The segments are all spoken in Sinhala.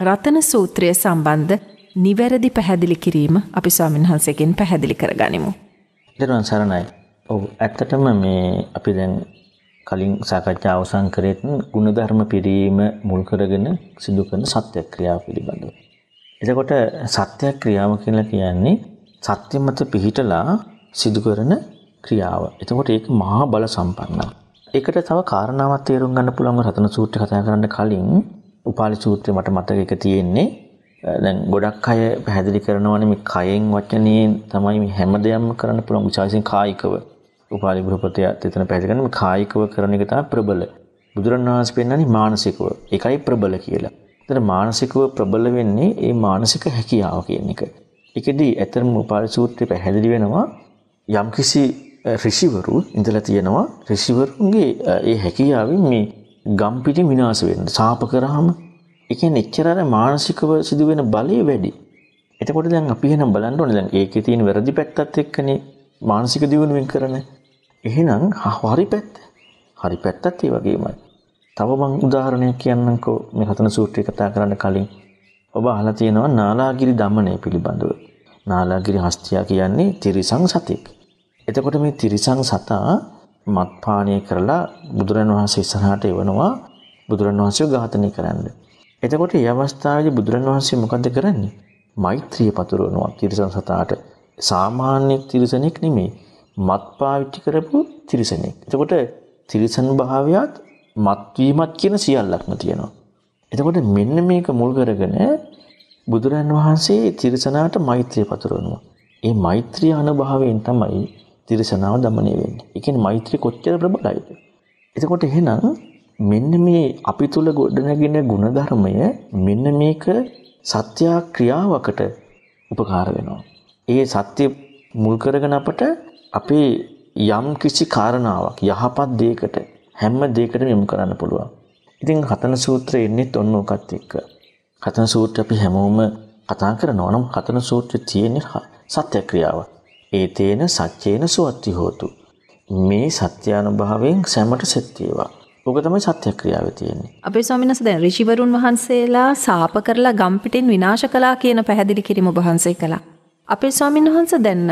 රතන සූත්‍රය සම්බන්ධ නිවැරදි පැහැදිලි කිරීම අපි ස්වාමින්හන්සේකෙන් පැහැදිලි කරගනිමු. දරුවන් සරණයි. ඔව් ඇත්තටම මේ අපි දැන් කලින් සාකච්ඡා අවසන් කරෙත් ಗುಣධර්ම පිරීම මුල් කරගෙන සිදු කරන සත්‍යක්‍රියාව පිළිබඳව. එතකොට සත්‍යක්‍රියාව කියලා කියන්නේ සත්‍ය මත පිහිටලා සිදු කරන ක්‍රියාව. එතකොට ඒක මහා බල සම්පන්නයි. ඒකට තව කාරණාවක් තේරුම් ගන්න පුළුවන් රතන සූත්‍රය කතා කරන්න කලින් උපාලි සූත්‍රය මට මතක එක තියෙන්නේ. දැන් ගොඩක් අය පැහැදිලි කරනවානේ මේ කයෙන් වචනයෙන් තමයි මේ හැම දෙයක්ම කරන්න පුළුවන් විශේෂයෙන් කායිකව. උපාලි ගෘහපතිය එතන පැහැදිලි කරන මේ කායිකව කරන එක තමයි ප්‍රබල. බුදුරණවහන්සේ පෙන්නන්නේ මානසිකව. ඒකයි ප්‍රබල කියලා. එතන මානසිකව ප්‍රබල වෙන්නේ මේ මානසික හැකියාව කියන එක. ඒකෙදී ඇතරම උපාලි සූත්‍රය පැහැදිලි වෙනවා යම්කිසි රිසිවරු ඉඳලා තියෙනවා රිසිවරුන්ගේ ඒ හැකියාවෙන් මේ ගම්පිටි විනාශ වෙන්න සාප කරාම එකෙන් එච්චරර මානසිකව සිදුවෙන බලය වැඩි. එතකොට දැන් අපි එහෙනම් බලන්න ඕනේ දැන් ඒකේ තියෙන වැරදි පැත්තත් එක්කනේ මානසික දියුණුවෙන් කරන. එහෙනම් හරි පැත්ත. හරි පැත්තත් ඒ වගේමයි. තව මං උදාහරණයක් කියන්නම්කෝ මේ හතන සූත්‍රය කතා කරන්න කලින් ඔබ අහලා තියෙනවා නාලාගිරි দমনය පිළිබඳව. නාලාගිරි හස්තියා කියන්නේ තිරිසන් සතෙක්. එතකොට මේ තිරිසං සතා මත්පානය කරලා බුදුරන් වහන්සේ ඉස්සරහට එවනවා බුදුරන් වහන්සේ ඝාතනය කරන්න. එතකොට මේ අවස්ථාවේදී බුදුරන් වහන්සේ මොකද කරන්නේ? මෛත්‍රිය පතුරවනවා තිරිසන් සතාට. සාමාන්‍ය තිරිසනෙක් නෙමෙයි. මත් පාවිච්චි කරපු තිරිසනෙක්. එතකොට තිරිසන් භාවයත් මත්වීමත් කියන සියල්ලක්ම තියෙනවා. එතකොට මෙන්න මේක මුල් කරගෙන බුදුරන් වහන්සේ තිරිසනාට මෛත්‍රිය පතුරවනවා. ඒ මෛත්‍රිය අනුභවයෙන් තමයි තිරසනාව দমনය වෙන්නේ. ඒ කියන්නේ මෛත්‍රිය කොච්චර ප්‍රබලයිද? එතකොට එහෙනම් මෙන්න මේ අපි තුල ගොඩනැගෙන ಗುಣධර්මය මෙන්න මේක සත්‍ය ක්‍රියාවකට උපකාර වෙනවා. ඒ සත්‍ය මුල් කරගෙන අපට අපේ යම් කිසි කාරණාවක් යහපත් දෙයකට හැම දෙයකටම යොමු කරන්න පුළුවන්. ඉතින් හතන සූත්‍රය එන්නේත් ඔන්න ඕකත් එක්ක. හතන සූත්‍රය අපි හැමෝම කතා කරනවා නම් හතන සූත්‍රය තියෙන්නේ සත්‍ය ක්‍රියාවක්. ඒතේන සච්චේන සුවත්ති හෝතු. මේ සත්‍යානුභාවයෙන් සැමට සෙත්වේවා. ඕක තමයි සත්‍යක්‍රියාව තියෙන්නේ. අපේ ස්වාමීන් වහන්සේ දැන් ඍෂිවරුන් වහන්සේලා සාප කරලා ගම්පිටින් විනාශ කළා කියන පැහැදිලි කිරීම ඔබ වහන්සේ කළා. අපේ ස්වාමීන් වහන්සේ දැන්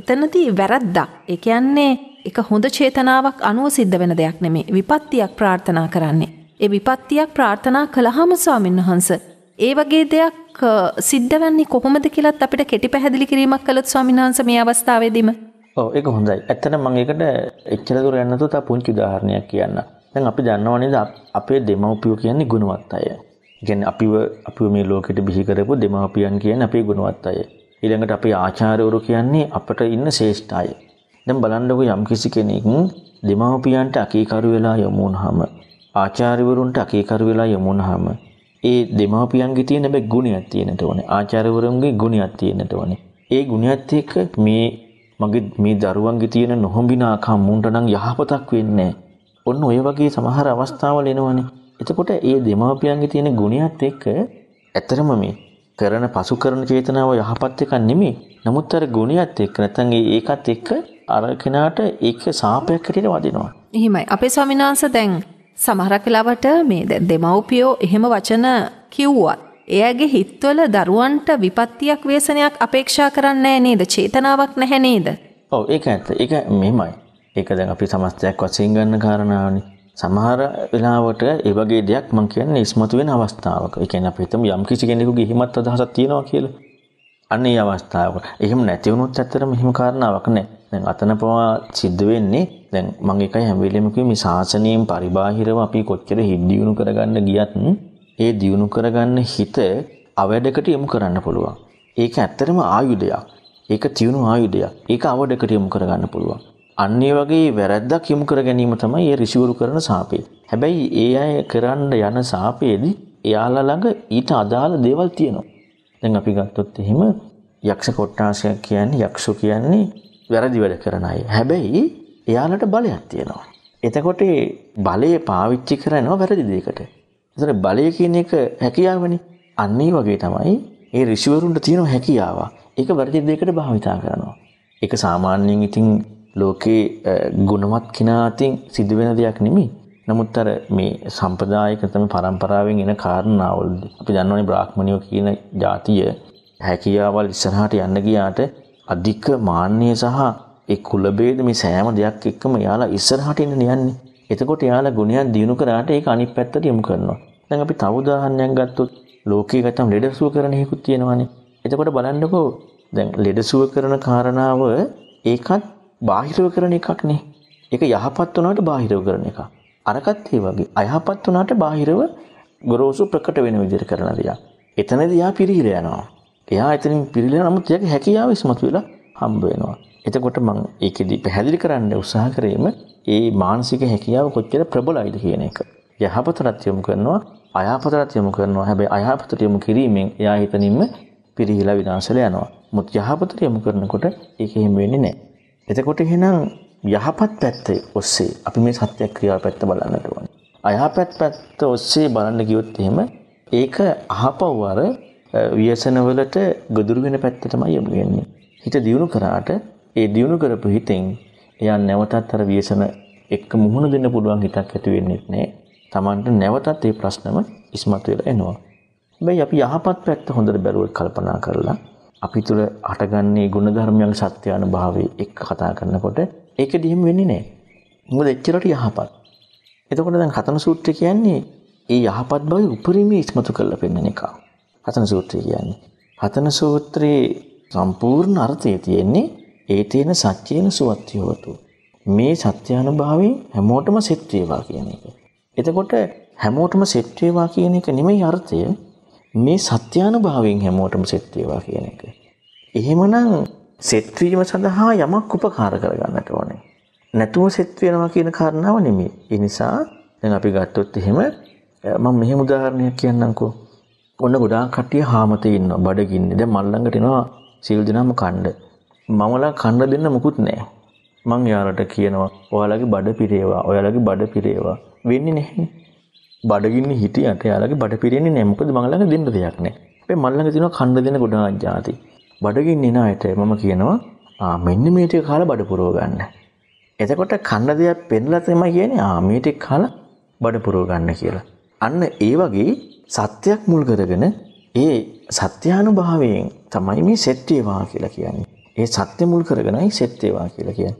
එතනදී වැරද්දක්. ඒ කියන්නේ එක හොඳ චේතනාවක් අනුව සිද්ධ වෙන දෙයක් නෙමේ. විපත්තියක් ප්‍රාර්ථනා කරන්නේ. ඒ විපත්තියක් ප්‍රාර්ථනා කළාම ස්වාමීන් වහන්සේ ඒ වගේ දෙයක් ක්‍රියාවක් සිද්ධවන්නේ කොහොමද කියලත් අපිට කෙටි පැහැදිලි කිරීමක් කළොත් ස්වාමිනාන්ස මේ අවස්ථාවේදීම ඔව් ඒක හොඳයි ඇත්තට මම ඒකට එච්චර දුර යන්නතු තා පුංචි උදාහරණයක් කියන්න දැන් අපි දන්නවා නේද අපේ දෙමව්පියෝ කියන්නේ ගුණවත් අය කියන්නේ අපිව අපිව මේ ලෝකෙට බිහි කරපු දෙමව්පියන් කියන්නේ අපේ ගුණවත් අය ඊළඟට අපේ ආචාර්යවරු කියන්නේ අපට ඉන්න ශ්‍රේෂ්ඨ අය දැන් බලන්නකො යම්කිසි කෙනෙක් දෙමව්පියන්ට අකීකරු වෙලා යමු වුනහම ආචාර්යවරුන්ට අකීකරු වෙලා යමු වුනහම ඒ දෙමාපියන්ගේ තියෙන හැබැයි ගුණයක් තියෙන්නට ඕනේ. ආචාර්යවරුන්ගේ ගුණයක් තියෙන්නට ඕනේ. ඒ ගුණයත් එක්ක මේ මගේ මේ දරුවන්ගේ තියෙන නොහොඹිනාකම් මුන්ට නම් යහපතක් වෙන්නේ ඔන්න ඔය වගේ සමහර අවස්ථාවල එනවනේ. එතකොට ඒ දෙමාපියන්ගේ තියෙන ගුණයත් එක්ක ඇතරම මේ කරන පසු කරන චේතනාව යහපත් එකක් නෙමෙයි. නමුත් අර ගුණයත් එක්ක නැත්නම් ඒකත් එක්ක අර කෙනාට ඒක සාපයක් හැටියට වදිනවා. එහෙමයි. අපේ ස්වාමිනාංශ දැන් සමහරක් වෙලාවට මේ දෙමව්පියෝ එහෙම වචන කිව්වත් එයාගේ හිත්වල දරුවන්ට විපත්තියක් වේසනයක් අපේක්ෂා කරන්නේ නේද චේතනාවක් නැහැ නේද ඔව් ඒක ඇත්ත ඒක මෙහෙමයි ඒක දැන් අපි සමස්තයක් වශයෙන් ගන්න කාරණාවනේ සමහර වෙලාවට ඒ වගේ දෙයක් මම කියන්නේ ඉස්මතු වෙන අවස්ථාවක. ඒ කියන්නේ අපි හිතමු යම් කිසි කෙනෙකුගේ හිමත් අදහසක් තියෙනවා කියලා. අන්නේ අවස්ථාවක. එහෙම නැති වුණොත් ඇත්තටම එහෙම කාරණාවක් නැහැ. දැන් අතන පවා සිද්ධ වෙන්නේ දැන් මම එකයි හැම වෙලෙම කිව්වේ මේ ශාසනයෙන් පරිබාහිරව අපි කොච්චර හිත් දියුණු කරගන්න ගියත් ඒ දියුණු කරගන්න හිත අවැඩකට යොමු කරන්න පුළුවන්. ඒක ඇත්තටම ආයුධයක්. ඒක තියුණු ආයුධයක්. ඒක අවඩකට යොමු කරගන්න පුළුවන්. අන්නේ වගේ වැරද්දක් යොමු කර ගැනීම තමයි ඒ ඍෂිවරු කරන සාපේ. හැබැයි ඒ අය කරන්න යන සාපේදී එයාලා ළඟ ඊට අදාළ දේවල් තියෙනවා. දැන් අපි ගත්තොත් එහෙම යක්ෂ කොට්ටාසය කියන්නේ යක්ෂු කියන්නේ වැරදි වැඩ කරන අය. හැබැයි එයාලට බලයක් තියෙනවා. එතකොට බලය පාවිච්චි කරනවා වැරදි දෙයකට. ඒතර බලය කියන එක හැකියාවනේ. අන්න ඒ වගේ තමයි ඒ ඍෂිවරුන්ට තියෙන හැකියාව. ඒක වැරදි දෙයකට භාවිතා කරනවා. ඒක සාමාන්‍යයෙන් ඉතින් ලෝකේ ගුණවත් කෙනා අතින් සිදුවෙන දෙයක් නෙමෙයි. නමුත් අර මේ සම්ප්‍රදායික තමයි પરම්පරාවෙන් එන කාරණාවල්දී අපි දන්නවනේ බ්‍රාහ්මණියෝ කියන જાතිය හැකියාවල් ඉස්සරහට යන්න ගියාට අධික මාන්නය සහ ඒ කුල ભેද මේ සෑම දෙයක් එක්කම යාලා ඉස්සරහට එන්න යන්නේ. එතකොට යාලා ගුණයන් දිනු කරාට ඒක අනිත් පැත්තට යොමු කරනවා. දැන් අපි තව උදාහරණයක් ගත්තොත් ලෝකයේ ගත්තම ලෙඩසුව කරන හේකුත් තියෙනවානේ. එතකොට බලන්නකෝ දැන් ලෙඩසුව කරන කාරණාව ඒකත් බාහිරව කරන එකක් නේ. ඒක යහපත් වුණාට බාහිරව කරන එකක්. අරකත් ඒ වගේ අයහපත් වුණාට බාහිරව ගොරෝසු ප්‍රකට වෙන විදිහට කරන දෙයක්. එතනදී යා පිරිහිල යනවා. එයා එතනින් පිරිහිල නමුත් එයාගේ හැකියාව ඉස්මතු වෙලා හම්බ වෙනවා. එතකොට මම ඒකෙදී පැහැදිලි කරන්න උත්සාහ කිරීම ඒ මානසික හැකියාව කොච්චර ප්‍රබලයිද කියන එක. යහපතට යොමු කරනවා, අයහපතට යොමු කරනවා. හැබැයි අයහපතට යොමු කිරීමෙන් එයා හිතනින්ම පිරිහිලා විනාශල යනවා. මුත් යහපතට යොමු කරනකොට ඒක එහෙම වෙන්නේ නැහැ. එතකොට එහෙනම් යහපත් පැත්තේ ඔස්සේ අපි මේ සත්‍ය ක්‍රියාව පැත්ත බලන්නට ඕනේ. අයහපත් පැත්ත ඔස්සේ බලන්න ගියොත් එහෙම ඒක අහපව අර ව්‍යසනවලට ගොදුරු වෙන පැත්ත තමයි යමු වෙන්නේ. හිත දියුණු කරාට ඒ දියුණු කරපු හිතෙන් එයා නැවතත් අර ව්‍යසන එක්ක මුහුණ දෙන්න පුළුවන් හිතක් ඇති වෙන්නේ නැහැ. Tamanට නැවතත් ඒ ප්‍රශ්නම ඉස්මතු වෙලා එනවා. හැබැයි අපි යහපත් පැත්ත හොඳට බැලුවොත් කල්පනා කරලා අපි තුළ අටගන්නේ ගුණධර්මයන් සත්‍ය අනුභවයේ එක්ක කතා කරනකොට ඒක දිහිම වෙන්නේ නෑ මුද එච්චරට යහපත් එතකොට දැන් කතන සූත්‍ර කියන්නේ ඒ යහපත් බව උපරිමේ ඉස්මතු කරලා පෙන්වන එක. හතන සූත්‍රය කියන්නේ. හතන සූත්‍රයේ සම්පූර්ණ අර්ථය තියෙන්නේ ඒ තේන සත්‍යේන සුවත්‍යවතු. මේ සත්‍යානුභාවයෙන් හැමෝටම සෙත් වේවා කියන එක. එතකොට හැමෝටම සෙත් වේවා කියන එක නෙමෙයි අර්ථය. මේ සත්‍යානුභාවයෙන් හැමෝටම සෙත් වේවා කියන එක. එහෙමනම් සෙත්වීම සඳහා යමක් උපකාර කරගන්නට ඕනේ. නැතුව සෙත් වෙනවා කියන කාරණාව නෙමෙයි. ඒ නිසා දැන් අපි ගත්තොත් එහෙම මම මෙහෙම උදාහරණයක් කියන්නම්කෝ. ඔන්න ගොඩාක් කට්ටිය හාමතේ ඉන්නවා බඩගින්නේ. දැන් මල් ළඟට එනවා සීල් දෙනාම කණ්ඩ. මමලා කන්න දෙන්න මුකුත් නැහැ. මං යාලට කියනවා ඔයාලගේ බඩ පිරේවා. ඔයාලගේ බඩ පිරේවා. වෙන්නේ නැහැ. බඩගින්නේ හිටියට යාලගේ බඩ පිරෙන්නේ නැහැ. මොකද මං ළඟ දෙන්න දෙයක් නැහැ. මේ මල් ළඟ තියෙනවා කන්න දෙන්න ගොඩාක් જાති. බඩගින් එන අයට මම කියනවා මෙන්න මේට කාල බඩ පුරෝ ගන්න. එතකොට කන්න දෙයක් පෙන්ලා තමයි කියන්නේ ආ මේටෙක් කාල බඩ පුරෝ ගන්න කියලා. අන්න ඒ වගේ සත්‍යයක් මුල් කරගෙන ඒ සත්‍යානුභාවයෙන් තමයි මේ සෙට් වේවා කියලා කියන්නේ. ඒ සත්‍ය මුල් කරගෙනයි සෙට් වේවා කියලා කියන්නේ.